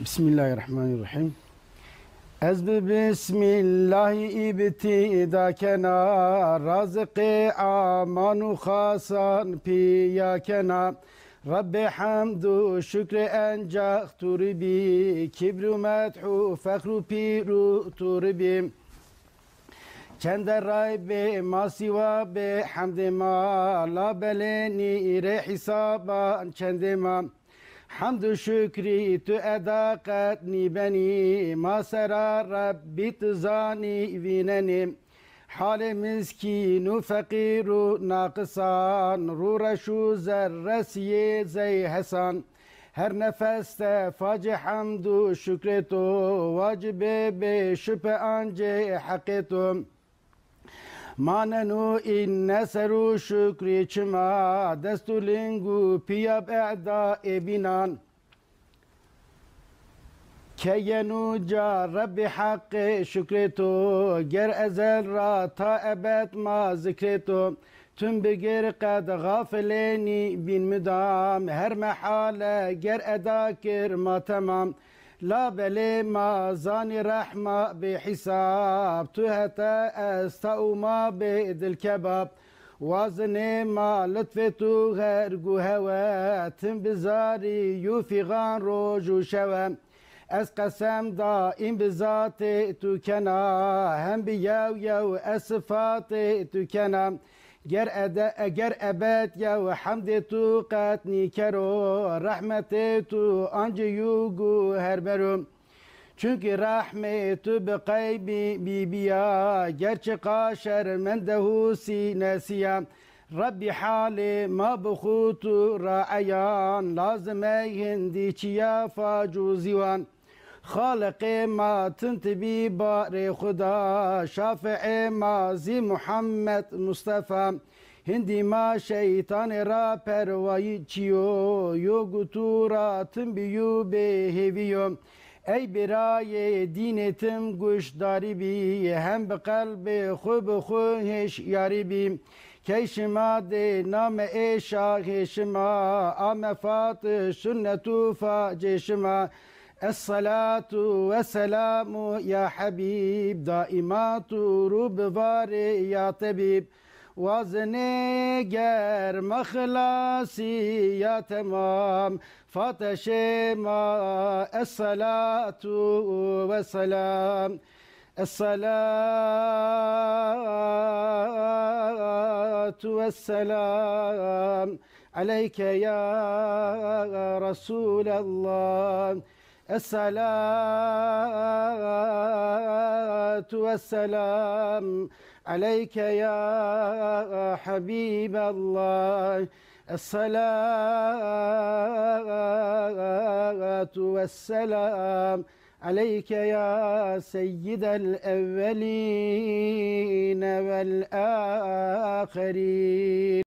Bismillahirrahmanirrahim. Ezbi bismillahi ibtida kena razqi amanu khasan piya kena Rabbi hamdu şükrü encah turibi kibru medhu fekru piru turibi Çende raybe masiva be hamdema la beleni re hisaban çendema Hamdü şükri tü edakat nibeni Masera rabbi tızani vinenim Hale miskinu fakiru nakısan Rura şu zerresiye zeyhesan her nefeste facı hamdu şükretu vacibe be şüphe ance haketum manenu inne seru şükri çima destulingu piyab e'da ebinan Keyenu ca Rabbi hakkı şükretu Ger ezel ra ta ebed ma zikretu Tüm bir kad gafileni bin müdam Her mehale ger edakir ma tamam لا بلي ما زاني رحمة بحساب تهتا استقوما بيد الكباب وزني ما لطفتو غرقو هوا بزاري يوفي غان روجو شوا از قسم دا این بذات تو کنا هم بیاو یو اصفات تو کنا Ger ادا اگر ابد ya ve حمد تو قد نیکرو رحمت تو آنج çünkü rahmetu bi kaybi bi biya gerçi kaşer mendehu sinesiya Rabbi hali ma bukhutu ra'ayan lazım ey hindi çiya facuzivan خالق ماتن تبی بار خدا شافع مازی محمد مصطفی هندی ما شیطان را پروایی چیو یو گتوراتن بیو بهویو ای برای دینتم گوش داری بی هم به قلب خوب خوش یاری بی کیشما دی نام ای شاهشما آم فات سنتو فاجشما الصلاة والسلام يا حبيب دائمات باري يا طبيب وزني جرم يا تمام فتشيما الصلاة والسلام الصلاة والسلام عليك يا رسول الله الصلاة والسلام عليك يا حبيب الله الصلاة والسلام عليك يا سيد الأولين والآخرين